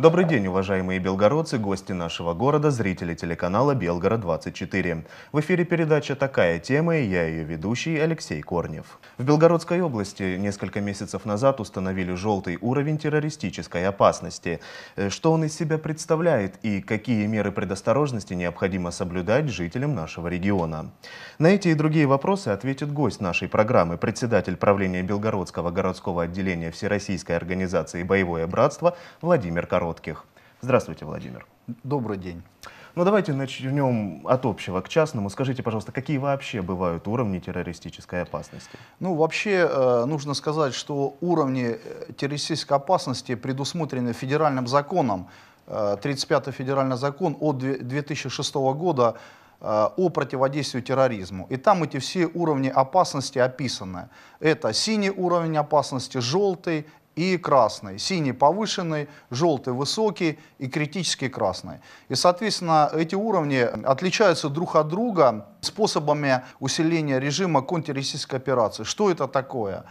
Добрый день, уважаемые белгородцы, гости нашего города, зрители телеканала «Белгород-24». В эфире передача «Такая тема» и я ее ведущий Алексей Корнев. В Белгородской области несколько месяцев назад установили желтый уровень террористической опасности. Э, что он из себя представляет и какие меры предосторожности необходимо соблюдать жителям нашего региона? На эти и другие вопросы ответит гость нашей программы, председатель правления Белгородского городского отделения Всероссийской организации «Боевое братство» Владимир Королев коротких. Здравствуйте, Владимир. Добрый день. Ну давайте начнем от общего к частному. Скажите, пожалуйста, какие вообще бывают уровни террористической опасности? Ну вообще э, нужно сказать, что уровни э, террористической опасности предусмотрены федеральным законом. 35-й э, федеральный закон от 2006 года э, о противодействии терроризму. И там эти все уровни опасности описаны. Это синий уровень опасности, желтый, и красный. Синий повышенный, желтый высокий и критический красный. И, соответственно, эти уровни отличаются друг от друга способами усиления режима контртеррористической операции. Что это такое?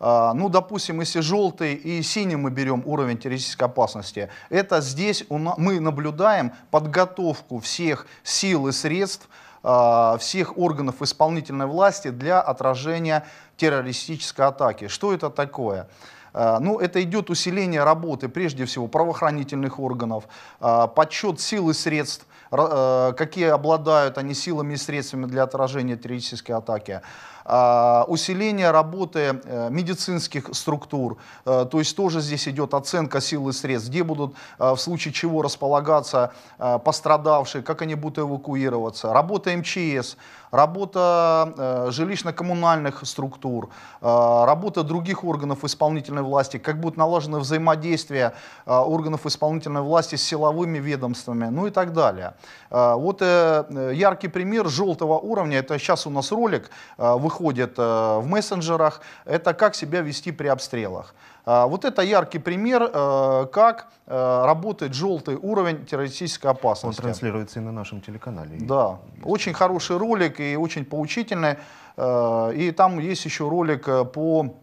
А, ну, допустим, если желтый и синий мы берем уровень террористической опасности, это здесь мы наблюдаем подготовку всех сил и средств а, всех органов исполнительной власти для отражения террористической атаки. Что это такое? Э, ну, это идет усиление работы, прежде всего, правоохранительных органов, э, подсчет сил и средств, э, какие обладают они силами и средствами для отражения террористической атаки. А, усиление работы э, медицинских структур, э, то есть тоже здесь идет оценка силы средств, где будут э, в случае чего располагаться пострадавшие, как они будут эвакуироваться, работа МЧС, работа жилищно-коммунальных структур, работа других органов исполнительной власти, как будут налажены взаимодействия органов исполнительной власти с силовыми ведомствами, ну и так далее. Вот яркий пример желтого уровня, это сейчас у нас ролик выходит выходит э, в мессенджерах, это как себя вести при обстрелах. А, вот это яркий пример, э, как э, работает желтый уровень террористической опасности. Он транслируется и на нашем телеканале. Да, очень хороший ролик и очень поучительный. И там есть еще ролик по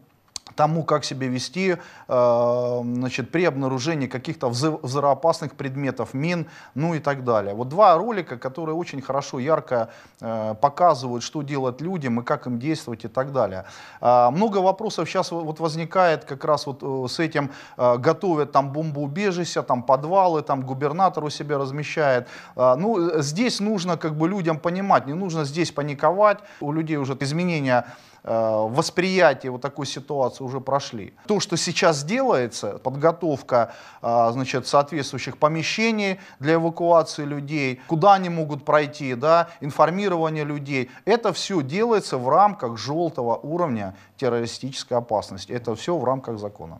тому, как себя вести э, значит, при обнаружении каких-то взрывоопасных предметов, мин, ну и так далее. Вот два ролика, которые очень хорошо, ярко э, показывают, что делать людям и как им действовать и так далее. Э, много вопросов сейчас вот возникает как раз вот с этим, готовят там бомбоубежища, там подвалы, там губернатор у себя размещает. ну, здесь нужно как бы людям понимать, не нужно здесь паниковать, у людей уже изменения Э, восприятие вот такой ситуации уже прошли. То, что сейчас делается, подготовка э, значит, соответствующих помещений для эвакуации людей, куда они могут пройти, да, информирование людей, это все делается в рамках желтого уровня террористической опасности. Это все в рамках закона.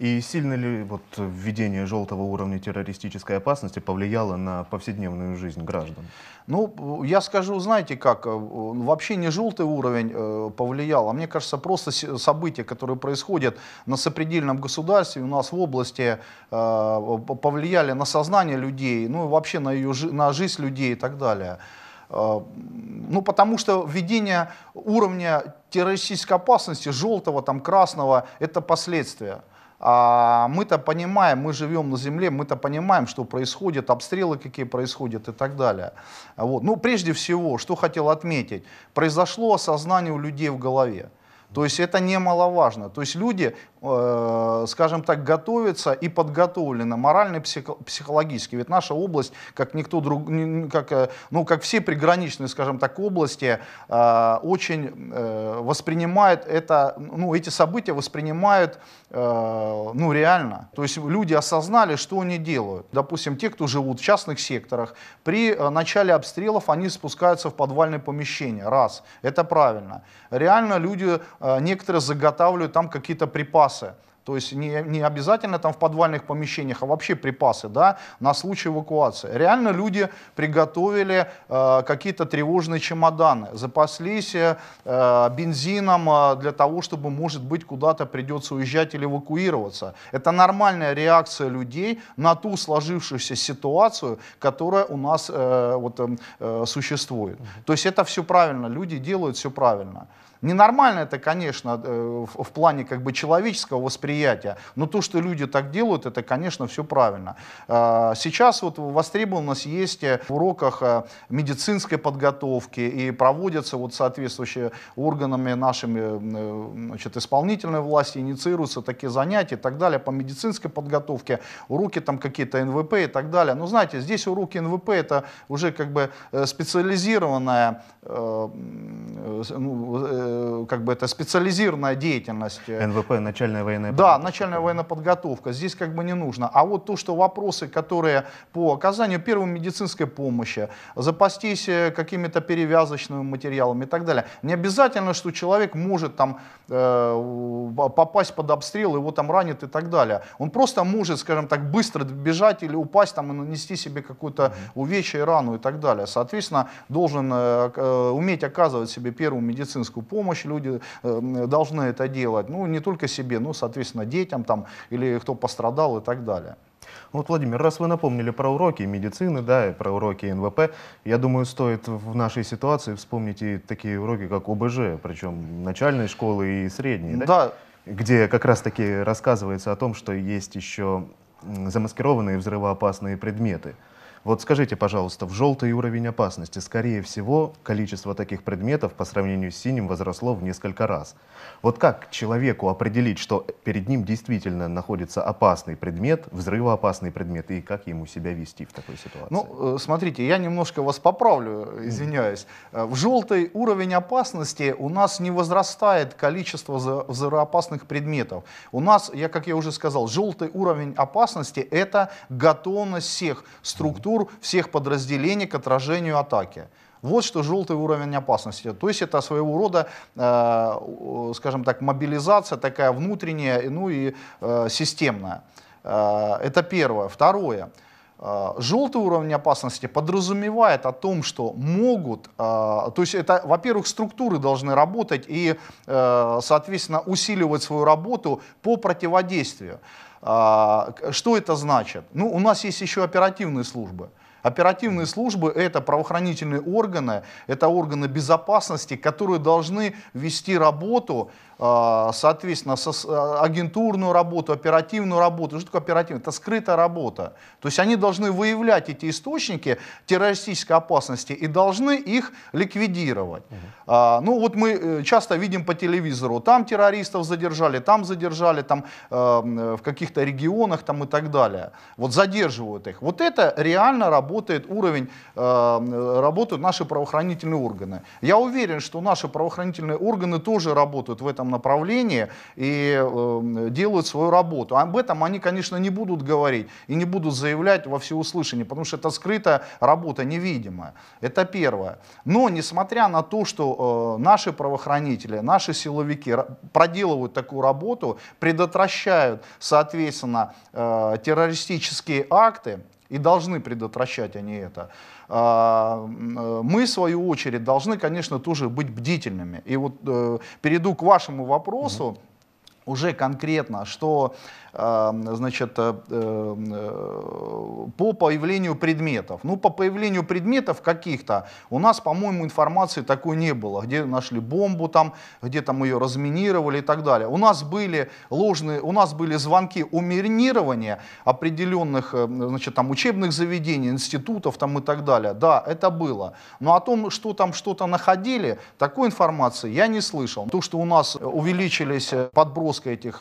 И сильно ли вот введение желтого уровня террористической опасности повлияло на повседневную жизнь граждан? Ну, я скажу, знаете как, э, вообще не желтый уровень э, повлиял, а мне кажется, просто события, которые происходят на сопредельном государстве, у нас в области, э, повлияли на сознание людей, ну и вообще на, ее, на жизнь людей и так далее. Ну, потому что введение уровня террористической опасности, желтого, там, красного, это последствия. А мы-то понимаем, мы живем на земле, мы-то понимаем, что происходит, обстрелы какие происходят и так далее. Вот. Ну, прежде всего, что хотел отметить, произошло осознание у людей в голове. То есть это немаловажно. То есть люди, э, скажем так, готовятся и подготовлены морально и психологически. Ведь наша область, как никто друг, как, э, ну, как все приграничные, скажем так, области, э, очень э, воспринимает это, ну, эти события воспринимают, э, ну, реально. То есть люди осознали, что они делают. Допустим, те, кто живут в частных секторах, при э, начале обстрелов они спускаются в подвальное помещение. Раз. Это правильно. Реально люди а, некоторые заготавливают там какие-то припасы. То есть не, не обязательно там в подвальных помещениях, а вообще припасы, да, на случай эвакуации. Реально люди приготовили э, какие-то тревожные чемоданы, запаслись э, бензином э, для того, чтобы, может быть, куда-то придется уезжать или эвакуироваться. Это нормальная реакция людей на ту сложившуюся ситуацию, которая у нас э, вот, эм, э, существует. То есть это все правильно, люди делают все правильно. Ненормально это, конечно, э, в плане как бы человеческого восприятия, но то, что люди так делают, это, конечно, все правильно. А, сейчас вот востребованность есть э, в уроках э, медицинской подготовки и проводятся вот соответствующие органами нашими значит, исполнительной власти, инициируются такие занятия и так далее по медицинской подготовке, уроки там какие-то НВП и так далее. Но знаете, здесь уроки НВП это уже как бы специализированная ну, Э, как бы это специализированная деятельность. Э, НВП, начальная военная подготовка. Да, начальная военная подготовка. Здесь как бы не нужно. А вот то, что вопросы, которые по оказанию первой медицинской помощи, запастись э, какими-то перевязочными материалами и так далее. Не обязательно, что человек может там э, а, попасть под обстрел, его там ранит и так далее. Он просто может, скажем так, быстро бежать или упасть там и нанести себе какую-то увечье, рану и так далее. Соответственно, должен э, уметь оказывать себе первую медицинскую помощь помощь люди э, должны это делать, ну не только себе, но, соответственно, детям там или кто пострадал и так далее. Вот, Владимир, раз вы напомнили про уроки медицины, да, и про уроки НВП, я думаю, стоит в нашей ситуации вспомнить и такие уроки, как ОБЖ, причем начальной школы и средней, да? Да. Где как раз-таки рассказывается о том, что есть еще замаскированные взрывоопасные предметы. Вот скажите, пожалуйста, в желтый уровень опасности, скорее всего, количество таких предметов по сравнению с синим возросло в несколько раз. Вот как человеку определить, что перед ним действительно находится опасный предмет, взрывоопасный предмет, и как ему себя вести в такой ситуации? Ну, э, смотрите, я немножко вас поправлю, извиняюсь. Э, в желтый уровень опасности у нас не возрастает количество взрывоопасных предметов. У нас, я, как я уже сказал, желтый уровень опасности — это готовность всех структур структур всех подразделений к отражению атаки. Вот что желтый уровень опасности. То есть это своего рода, э, скажем так, мобилизация такая внутренняя, ну и э, системная. Э, это первое. Второе. Э, желтый уровень опасности подразумевает о том, что могут, э, то есть это, во-первых, структуры должны работать и, э, соответственно, усиливать свою работу по противодействию. А, что это значит? Ну, у нас есть еще оперативные службы. Оперативные службы – это правоохранительные органы, это органы безопасности, которые должны вести работу а, соответственно, а, агентурную работу, оперативную работу. Что такое оперативная? Это скрытая работа. То есть они должны выявлять эти источники террористической опасности и должны их ликвидировать. Угу. ну вот мы э, часто видим по телевизору, там террористов задержали, там задержали, там э, в каких-то регионах там и так далее. Вот задерживают их. Вот это реально работает уровень, э, работают наши правоохранительные органы. Я уверен, что наши правоохранительные органы тоже работают в этом этом направлении и э, делают свою работу. Об этом они, конечно, не будут говорить и не будут заявлять во всеуслышание, потому что это скрытая работа, невидимая. Это первое. Но несмотря на то, что э, наши правоохранители, наши силовики проделывают такую работу, предотвращают, соответственно, э, террористические акты, и должны предотвращать они это. А, э, мы, в свою очередь, должны, конечно, тоже быть бдительными. И вот э, перейду к вашему вопросу. Угу. Уже конкретно, что а, значит, э, э, по появлению предметов. Ну, по появлению предметов каких-то у нас, по-моему, информации такой не было, где нашли бомбу там, где там ее разминировали и так далее. У нас были ложные, у нас были звонки о минировании определенных, э, значит, там учебных заведений, институтов там и так далее. Да, это было. Но о том, что там что-то находили, такой информации я не слышал. То, что у нас увеличились подброска этих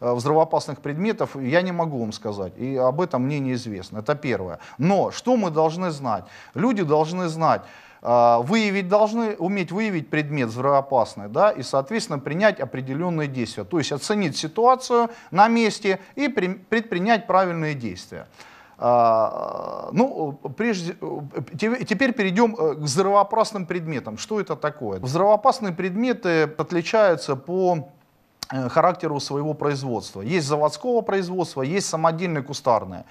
взрывоопасных предметов я не могу вам сказать, и об этом мне неизвестно. Это первое. Но что мы должны знать? Люди должны знать, а, выявить должны, уметь выявить предмет взрывоопасный, да, и, соответственно, принять определенные действия. То есть оценить ситуацию на месте и предпринять правильные действия. А, ну, прежде, теперь перейдем э, к взрывоопасным предметам. Что это такое? Взрывоопасные предметы отличаются по Э, характеру своего производства. Есть заводского производства, есть самодельные кустарные.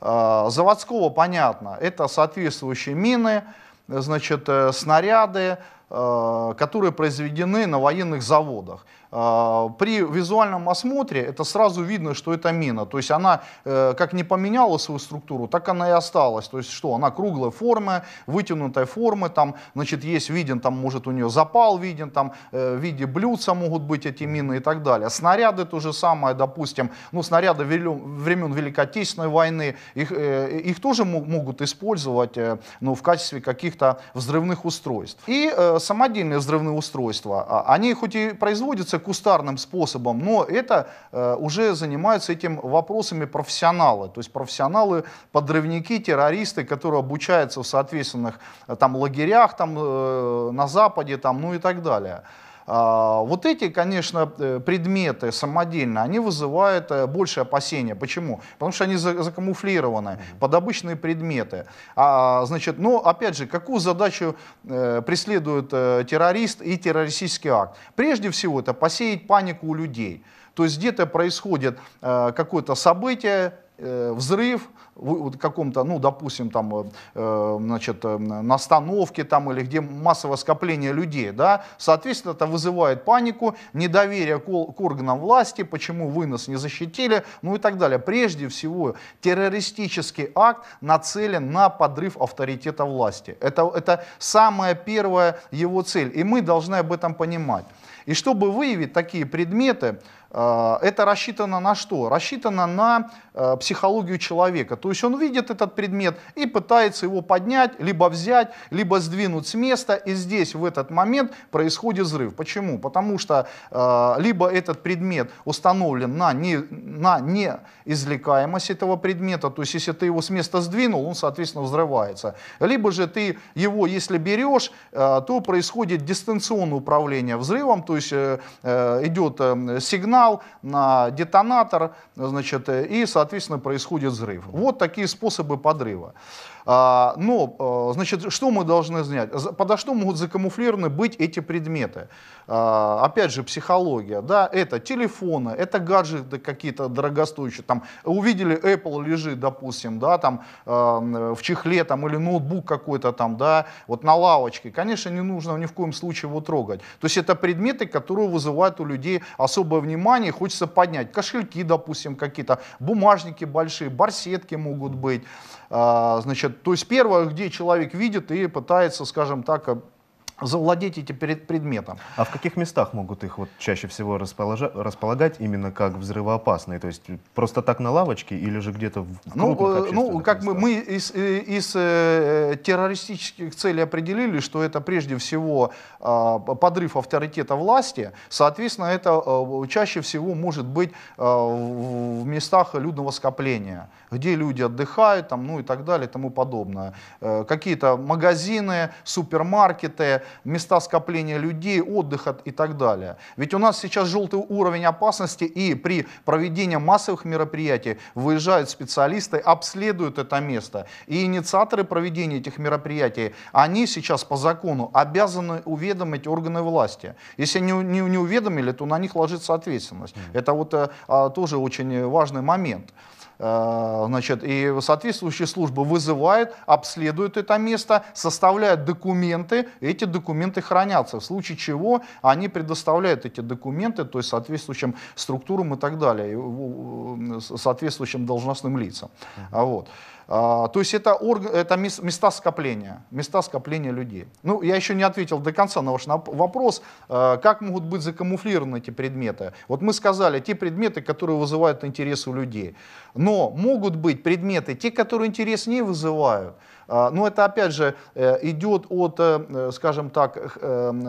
Э, заводского, понятно, это соответствующие мины, э, значит, снаряды, которые произведены на военных заводах. А, при визуальном осмотре это сразу видно, что это мина. То есть она э, как не поменяла свою структуру, так она и осталась. То есть что, она круглой формы, вытянутой формы, там, значит, есть виден, там, может, у нее запал виден, там, э, в виде блюдца могут быть эти мины и так далее. Снаряды то же самое, допустим, ну, снаряды времен Великой Отечественной войны, их, э, их тоже могут использовать, ну, в качестве каких-то взрывных устройств. И самодельные взрывные устройства, а, они хоть и производятся кустарным способом, но это э, уже занимаются этим вопросами профессионалы, то есть профессионалы, подрывники, террористы, которые обучаются в соответственных э, там лагерях там э, на Западе, там ну и так далее. А, вот эти, конечно, э, предметы самодельные, они вызывают э, больше опасения. Почему? Потому что они закамуфлированы под обычные предметы. А, значит, но ну, опять же, какую задачу э, преследует террорист и террористический акт? Прежде всего, это посеять панику у людей. То есть где-то происходит э, какое-то событие, Э, взрыв каком-то, ну, допустим, там, э, э, значит, на остановке там или где массовое скопление людей, да, соответственно, это вызывает панику, недоверие к органам власти, почему вы нас не защитили, ну и так далее. Прежде всего, террористический акт нацелен на подрыв авторитета власти. Это, это самая первая его цель, и мы должны об этом понимать. И чтобы выявить такие предметы, это рассчитано на что? Рассчитано на Э, психологию человека. То есть он видит этот предмет и пытается его поднять, либо взять, либо сдвинуть с места. И здесь в этот момент происходит взрыв. Почему? Потому что э, либо этот предмет установлен на, не, на неизвлекаемость этого предмета, то есть если ты его с места сдвинул, он, соответственно, взрывается. Либо же ты его, если берешь, э, то происходит дистанционное управление взрывом, то есть э, э идет э, сигнал на детонатор, значит, и, соответственно, соответственно, происходит взрыв. Вот такие способы подрыва. А, но, а, значит, что мы должны знать? Подо что могут закамуфлированы быть эти предметы? А, опять же, психология, да, это телефоны, это гаджеты какие-то дорогостоящие, там, увидели Apple лежит, допустим, да, там, в чехле, там, или ноутбук какой-то там, да, вот на лавочке, конечно, не нужно ни в коем случае его трогать. То есть это предметы, которые вызывают у людей особое внимание, хочется поднять. Кошельки, допустим, какие-то, бумажники большие, барсетки могут быть, значит, то есть первое, где человек видит и пытается, скажем так, э, завладеть этим предметом. А в каких местах могут их вот чаще всего располагать именно как взрывоопасные? То есть просто так на лавочке или же где-то в ну, э, ну, как местах? мы, из, э, из террористических целей определили, что это прежде всего а, подрыв авторитета власти, соответственно, это чаще всего может быть а, в местах людного скопления где люди отдыхают, там, ну и так далее, и тому подобное. Э, какие-то магазины, супермаркеты, места скопления людей, отдыха и так далее. Ведь у нас сейчас желтый уровень опасности, и при проведении массовых мероприятий выезжают специалисты, обследуют это место. И инициаторы проведения этих мероприятий, они сейчас по закону обязаны уведомить органы власти. Если не, не, не уведомили, то на них ложится ответственность. Mm -hmm. Это вот э, а, тоже очень важный момент. Э, значит, и соответствующие службы вызывают, обследуют это место, составляют документы, эти документы хранятся, в случае чего они предоставляют эти документы, то есть соответствующим структурам и так далее, э, соответствующим должностным лицам. Вот. А, то есть это, орг... это места скопления, места скопления людей. Ну, я еще не ответил до конца на ваш вопрос, э, как могут быть закамуфлированы эти предметы. Вот мы сказали, те предметы, которые вызывают интерес у людей. Но могут быть предметы, те, которые интерес не вызывают. А, Но ну, это, опять же, э, идет от, э, э, скажем так,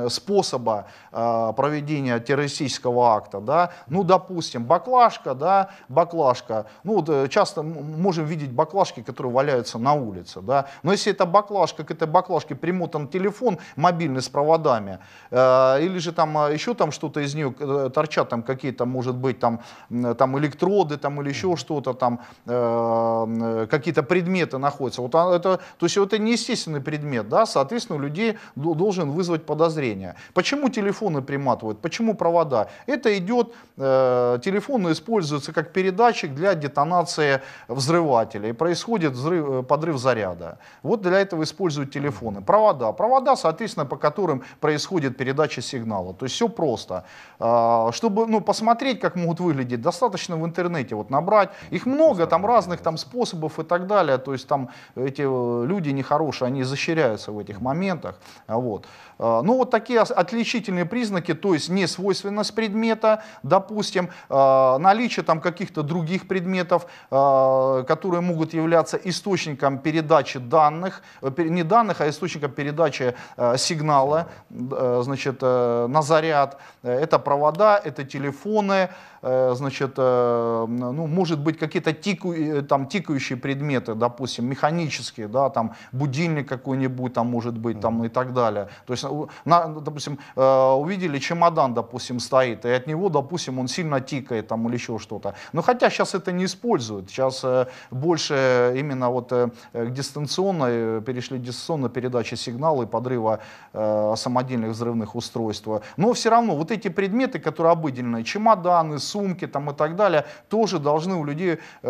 способа а, проведения террористического акта. Да? Ну, допустим, баклажка, да, баклажка. Ну, вот часто можем видеть баклажки, которые валяются на улице. Да? Но если это баклажка, к этой баклажке примотан телефон мобильный с проводами, или же там еще там что-то из нее торчат, там какие-то, может быть, там, там электроды там, или еще что-то, там какие-то предметы находятся. Вот а, это то есть это неестественный предмет, да, соответственно, у людей должен вызвать подозрение. Почему телефоны приматывают, почему провода? Это идет, э, телефоны используются как передатчик для детонации взрывателя, и происходит взрыв, э, подрыв заряда. Вот для этого используют телефоны. Провода, провода, соответственно, по которым происходит передача сигнала. То есть все просто. Э, чтобы ну, посмотреть, как могут выглядеть, достаточно в интернете вот набрать. Их много, там разных там способов и так далее. То есть там эти э, люди нехорошие, они защиряются в этих моментах. Вот. Э, ну вот такие отличительные признаки, то есть несвойственность предмета, допустим, э, наличие там каких-то других предметов, э, которые могут являться источником передачи данных, не данных, а источником передачи сигнала значит, на заряд. Это провода, это телефоны, Э, значит, э, ну, может быть, какие-то тику, э, там, тикающие предметы, допустим, механические, да, там, будильник какой-нибудь там может быть, там, и так далее. То есть, на, допустим, увидели чемодан, допустим, стоит, и от него, допустим, он сильно тикает, там, или еще что-то. Но ну, хотя сейчас это не используют, сейчас больше именно вот к дистанционной, перешли к дистанционной передаче сигнала и подрыва самодельных взрывных устройств. Но все равно вот эти предметы, которые обыденные, чемоданы, сумки, сумки там, и так далее, тоже должны у людей э,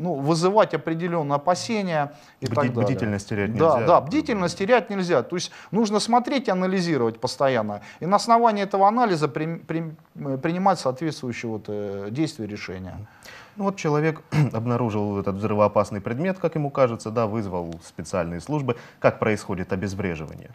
ну, вызывать определенные опасения и Бди- так далее. Бдительность терять нельзя. Да, да, бдительность терять нельзя. То есть нужно смотреть и анализировать постоянно. И на основании этого анализа при, при, принимать соответствующие вот, э, действия, решения. Ну вот человек обнаружил этот взрывоопасный предмет, как ему кажется, да, вызвал специальные службы. Как происходит обезвреживание?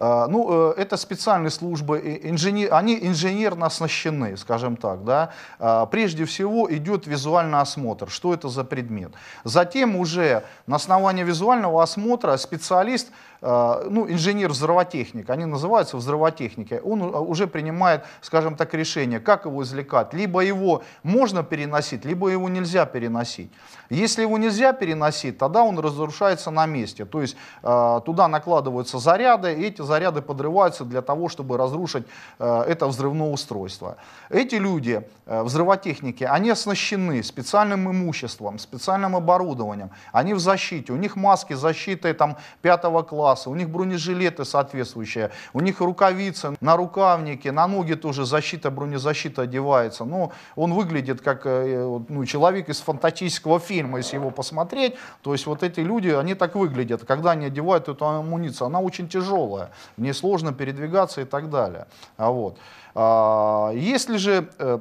А, ну, э, это специальные службы, инженер, они инженерно оснащены, скажем так. Да? А, прежде всего идет визуальный осмотр, что это за предмет. Затем уже на основании визуального осмотра специалист а, ну, инженер-взрывотехник, они называются взрывотехники, он уже принимает, скажем так, решение, как его извлекать. Либо его можно переносить, либо его нельзя переносить. Если его нельзя переносить, тогда он разрушается на месте. То есть туда накладываются заряды, и эти заряды подрываются для того, чтобы разрушить э, это взрывное устройство. Эти люди, э, взрывотехники, они оснащены специальным имуществом, специальным оборудованием, они в защите, у них маски защиты там, пятого класса, у них бронежилеты соответствующие, у них рукавицы, на рукавнике, на ноги тоже защита, бронезащита одевается. Но ну, он выглядит как э, ну, человек из фантастического фильма, если его посмотреть. То есть вот эти люди, они так выглядят, когда они одевают эту амуницию, она очень тяжелая сложно передвигаться и так далее. А вот. А, Если же э,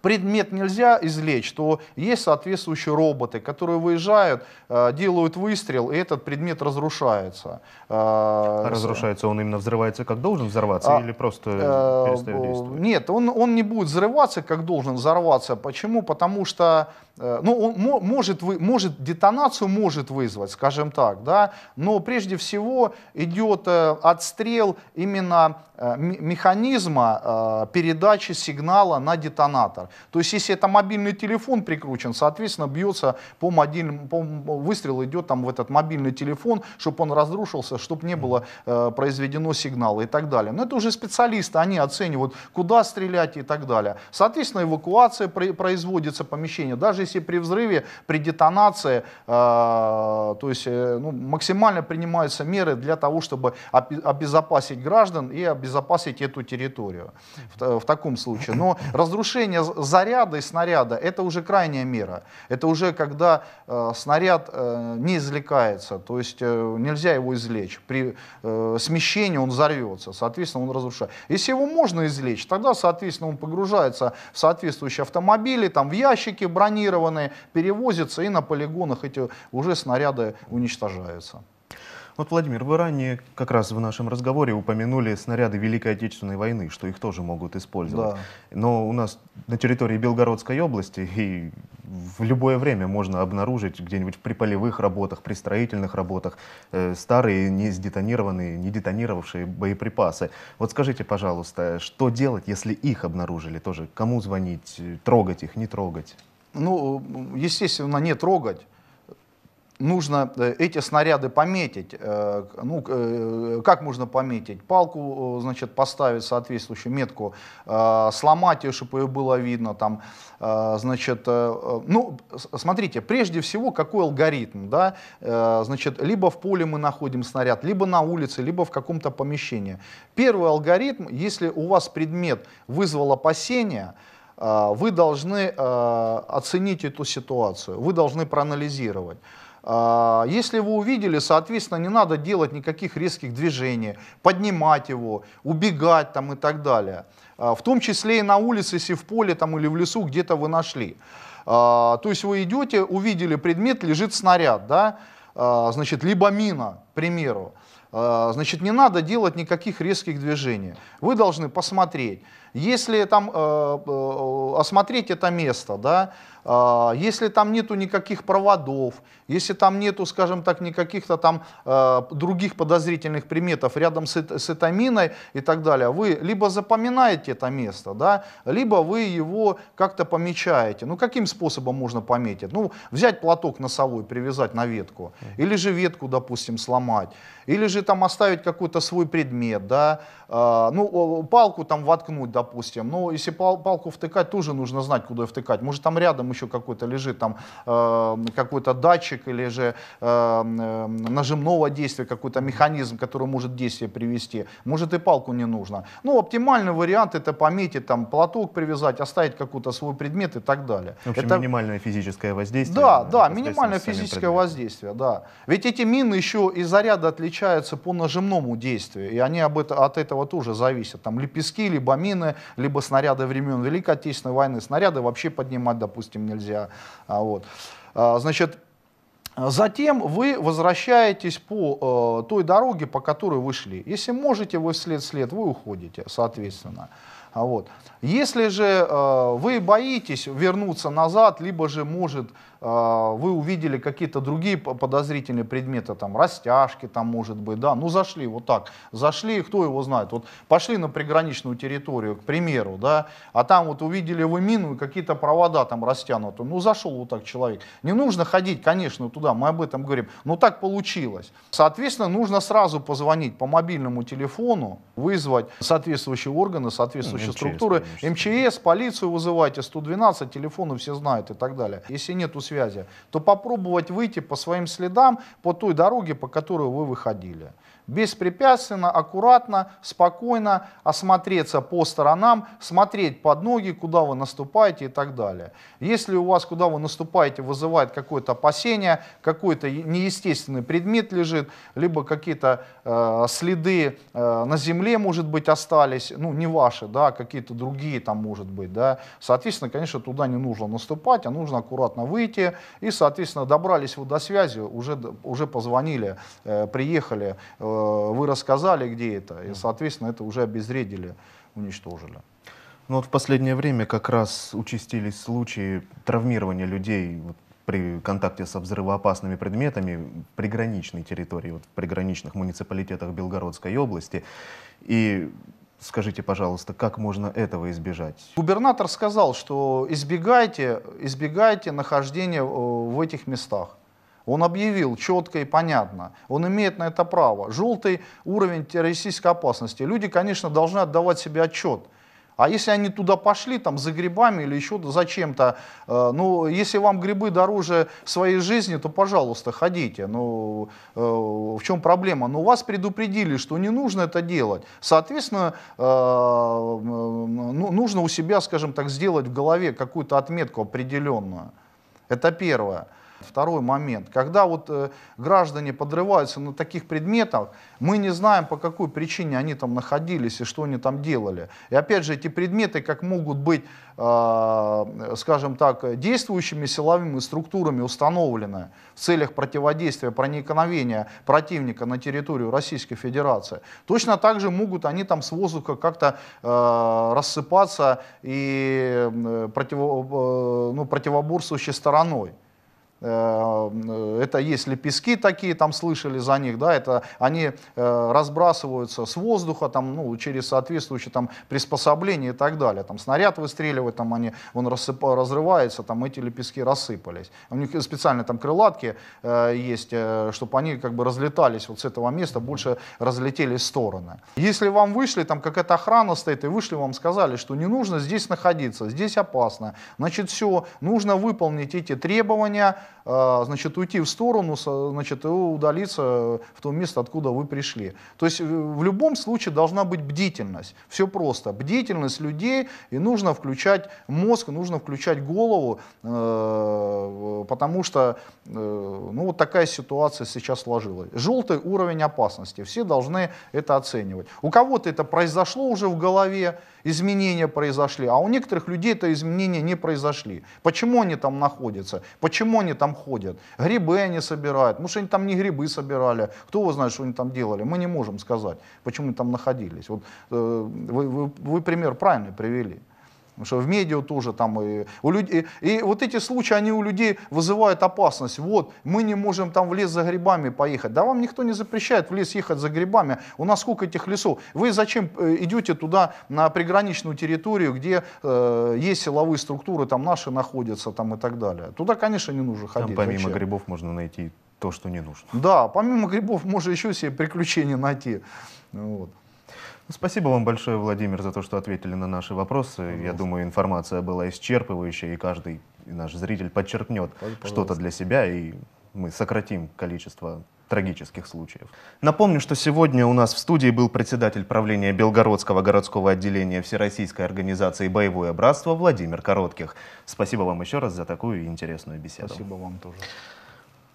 предмет нельзя извлечь, то есть соответствующие роботы, которые выезжают, э, делают выстрел, и этот предмет разрушается. Э, разрушается он именно взрывается как должен взорваться а, или просто э, перестает действовать? Нет, он, он не будет взрываться как должен взорваться. Почему? Потому что ну, он может, может, детонацию может вызвать, скажем так, да, но прежде всего идет отстрел именно механизма передачи сигнала на детонатор детонатор. То есть, если это мобильный телефон прикручен, соответственно, бьется по мобильному, по выстрел идет там в этот мобильный телефон, чтобы он разрушился, чтобы не было э, произведено сигнала и так далее. Но это уже специалисты, они оценивают, куда стрелять и так далее. Соответственно, эвакуация при, производится помещение. Даже если при взрыве, при детонации, э, то есть э, ну, максимально принимаются меры для того, чтобы обезопасить граждан и обезопасить эту территорию в, в таком случае. Но разрушение заряда и снаряда — это уже крайняя мера. Это уже когда э, снаряд э, не извлекается, то есть э, нельзя его извлечь. При э, смещении он взорвется, соответственно, он разрушает. Если его можно извлечь, тогда, соответственно, он погружается в соответствующие автомобили, там в ящики бронированные, перевозится, и на полигонах эти уже снаряды уничтожаются. Вот, Владимир, вы ранее как раз в нашем разговоре упомянули снаряды Великой Отечественной войны, что их тоже могут использовать. Да. Но у нас на территории Белгородской области и в любое время можно обнаружить где-нибудь при полевых работах, при строительных работах э, старые, не сдетонированные, не детонировавшие боеприпасы. Вот скажите, пожалуйста, что делать, если их обнаружили тоже? Кому звонить? Трогать их, не трогать? Ну, естественно, не трогать нужно э, эти снаряды пометить. Э, ну, э, как можно пометить? Палку, значит, поставить соответствующую метку, сломать ее, чтобы ее было видно. Там, значит, ну, смотрите, прежде всего, какой алгоритм, да? Значит, либо в поле мы находим снаряд, либо на улице, либо в каком-то помещении. Первый алгоритм, если у вас предмет вызвал опасения, вы должны оценить эту ситуацию, вы должны проанализировать. А, если вы увидели, соответственно, не надо делать никаких резких движений, поднимать его, убегать там и так далее. А, в том числе и на улице, если в поле там или в лесу где-то вы нашли. А, то есть вы идете, увидели предмет, лежит снаряд, да, значит, либо мина, к примеру. Значит, не надо делать никаких резких движений. Вы должны посмотреть, если там э, э, осмотреть это место, да, э, если там нету никаких проводов, если там нету, скажем так, никаких-то там э, других подозрительных приметов рядом с, с этаминой и так далее, вы либо запоминаете это место, да, либо вы его как-то помечаете. Ну, каким способом можно пометить? Ну, взять платок носовой, привязать на ветку, или же ветку, допустим, сломать, или же там оставить какой-то свой предмет, да, э, ну, палку там воткнуть, допустим, ну, если пал палку втыкать, тоже нужно знать, куда ее втыкать. Может, там рядом еще какой-то лежит там э, какой-то датчик или же э, нажимного действия, какой-то механизм, который может действие привести. Может, и палку не нужно. Ну, оптимальный вариант это пометить, там, платок привязать, оставить какой-то свой предмет и так далее. В общем, это... минимальное физическое воздействие. Да, да, минимальное физическое воздействие, да. Ведь эти мины еще и заряда отличаются по нажимному действию, и они об это, от этого тоже зависят. Там лепестки, либо мины, войны, либо снаряды времен Великой Отечественной войны. Снаряды вообще поднимать, допустим, нельзя. А, вот. А, значит, Затем вы возвращаетесь по э, той дороге, по которой вы шли. Если можете, вы вслед след, вы уходите, соответственно. А вот. Если же э, вы боитесь вернуться назад, либо же, может, э, вы увидели какие-то другие подозрительные предметы, там, растяжки, там, может быть, да, ну, зашли вот так, зашли, кто его знает, вот, пошли на приграничную территорию, к примеру, да, а там вот увидели вы мину и какие-то провода там растянуты, ну, зашел вот так человек. Не нужно ходить, конечно, туда, мы об этом говорим, но ну, так получилось. Соответственно, нужно сразу позвонить по мобильному телефону, вызвать соответствующие органы, соответствующие наши МЧС, структуры, МЧС, полицию вызывайте, 112, телефоны все знают и так далее. Если нету связи, то попробовать выйти по своим следам, по той дороге, по которой вы выходили беспрепятственно, аккуратно, спокойно осмотреться по сторонам, смотреть под ноги, куда вы наступаете и так далее. Если у вас, куда вы наступаете, вызывает какое-то опасение, какой-то неестественный предмет лежит, либо какие-то э, следы э, на земле, может быть, остались, ну, не ваши, да, а какие-то другие там, может быть, да, соответственно, конечно, туда не нужно наступать, а нужно аккуратно выйти, и, соответственно, добрались вы до связи, уже, уже позвонили, э, приехали, э, Э, вы рассказали, где это, и, соответственно, это уже обезвредили, уничтожили. Ну вот в последнее время как раз участились случаи травмирования людей вот, при контакте со взрывоопасными предметами в приграничной территории, вот, в приграничных муниципалитетах Белгородской области. И Скажите, пожалуйста, как можно этого избежать? Губернатор сказал, что избегайте, избегайте нахождения э, в этих местах. Он объявил четко и понятно. Он имеет на это право. Желтый уровень террористической опасности. Люди, конечно, должны отдавать себе отчет. А если они туда пошли, там, за грибами или еще зачем-то, э, ну, если вам грибы дороже своей жизни, то, пожалуйста, ходите. Ну, э, в чем проблема? Но ну, вас предупредили, что не нужно это делать. Соответственно, э, ну, нужно у себя, скажем так, сделать в голове какую-то отметку определенную. Это первое. Второй момент. Когда вот э, граждане подрываются на таких предметах, мы не знаем, по какой причине они там находились и что они там делали. И опять же, эти предметы как могут быть, э, скажем так, действующими силовыми структурами установлены в целях противодействия проникновения противника на территорию Российской Федерации. Точно так же могут они там с воздуха как-то э, рассыпаться и против, э, ну, противоборствующей стороной. Э, это есть лепестки такие, там слышали за них, да, это они э, разбрасываются с воздуха, там, ну, через соответствующие там приспособления и так далее. Там снаряд выстреливает, там они, он рассып, разрывается, там эти лепестки рассыпались. У них специально там крылатки э, есть, э, чтобы они как бы разлетались вот с этого места, больше разлетелись в стороны. Если вам вышли, там какая-то охрана стоит, и вышли, вам сказали, что не нужно здесь находиться, здесь опасно, значит все, нужно выполнить эти требования, а, значит, уйти в сторону, значит, удалиться в то место, откуда вы пришли. То есть э, в любом случае должна быть бдительность. Все просто. Бдительность людей, и нужно включать мозг, нужно включать голову, э, потому что э, ну, вот такая ситуация сейчас сложилась. Желтый уровень опасности. Все должны это оценивать. У кого-то это произошло уже в голове, изменения произошли, а у некоторых людей это изменения не произошли. Почему они там находятся? Почему они там ходят? Грибы они собирают. Может, они там не грибы собирали. Кто его знает, что они там делали? Мы не можем сказать, почему они там находились. Вот, э, вы, вы, вы пример правильный привели. Потому что в медиа тоже там и у людей. И, и вот эти случаи, они у людей вызывают опасность. Вот, мы не можем там в лес за грибами поехать. Да вам никто не запрещает в лес ехать за грибами. У нас сколько этих лесов? Вы зачем э, идете туда на приграничную территорию, где э, есть силовые структуры, там наши находятся там и так далее? Туда, конечно, не нужно ходить. Там помимо зачем? грибов можно найти то, что не нужно. Да, помимо грибов можно еще себе приключения найти. Вот. Ну, спасибо вам большое, Владимир, за то, что ответили на наши вопросы. Пожалуйста. Я думаю, информация была исчерпывающая, и каждый наш зритель подчеркнет что-то для себя, и мы сократим количество трагических случаев. Напомню, что сегодня у нас в студии был председатель правления Белгородского городского отделения Всероссийской организации «Боевое братство» Владимир Коротких. Спасибо вам еще раз за такую интересную беседу. Спасибо вам тоже.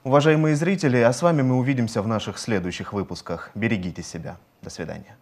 Уважаемые зрители, а с вами мы увидимся в наших следующих выпусках. Берегите себя. До свидания.